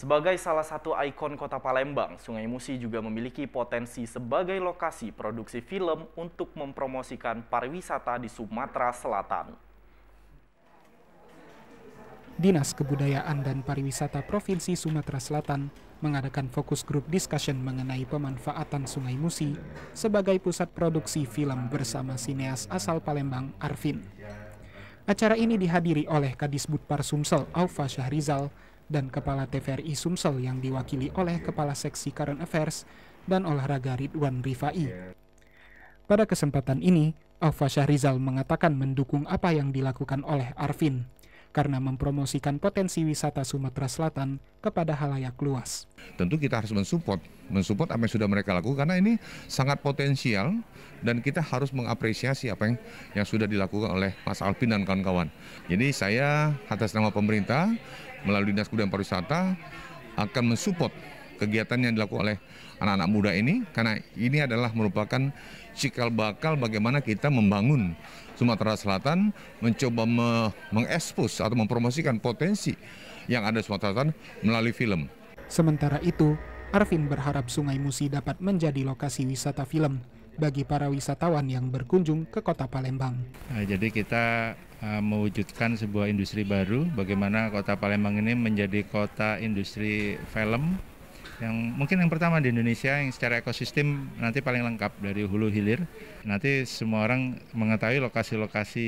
Sebagai salah satu ikon kota Palembang, Sungai Musi juga memiliki potensi sebagai lokasi produksi film untuk mempromosikan pariwisata di Sumatera Selatan. Dinas Kebudayaan dan Pariwisata Provinsi Sumatera Selatan mengadakan fokus grup discussion mengenai pemanfaatan Sungai Musi sebagai pusat produksi film bersama sineas asal Palembang, Arvin. Acara ini dihadiri oleh Kadisbud Parsumsel, Sumsel, Aufa Syahrizal, dan Kepala TVRI Sumsel yang diwakili oleh Kepala Seksi Current Affairs dan Olahraga Ridwan Rifai. Pada kesempatan ini, Alfa Syahrizal mengatakan mendukung apa yang dilakukan oleh Arvin karena mempromosikan potensi wisata Sumatera Selatan kepada halayak luas. Tentu kita harus mensupport, mensupport apa yang sudah mereka lakukan karena ini sangat potensial dan kita harus mengapresiasi apa yang yang sudah dilakukan oleh Mas Alvin dan kawan-kawan. Jadi saya atas nama pemerintah melalui Dinas Kebudayaan Pariwisata akan mensupport kegiatan yang dilakukan oleh anak-anak muda ini karena ini adalah merupakan cikal bakal bagaimana kita membangun Sumatera Selatan mencoba me mengekspos atau mempromosikan potensi yang ada Sumatera Selatan melalui film. Sementara itu, Arvin berharap Sungai Musi dapat menjadi lokasi wisata film bagi para wisatawan yang berkunjung ke kota Palembang. Nah, jadi kita uh, mewujudkan sebuah industri baru, bagaimana kota Palembang ini menjadi kota industri film yang mungkin yang pertama di Indonesia yang secara ekosistem nanti paling lengkap dari hulu hilir. Nanti semua orang mengetahui lokasi-lokasi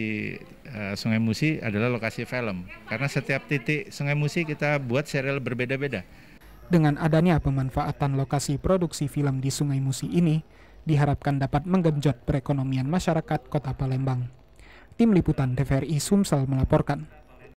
uh, Sungai Musi adalah lokasi film karena setiap titik Sungai Musi kita buat serial berbeda-beda. Dengan adanya pemanfaatan lokasi produksi film di Sungai Musi ini, diharapkan dapat menggenjot perekonomian masyarakat Kota Palembang. Tim Liputan TVRI Sumsel melaporkan.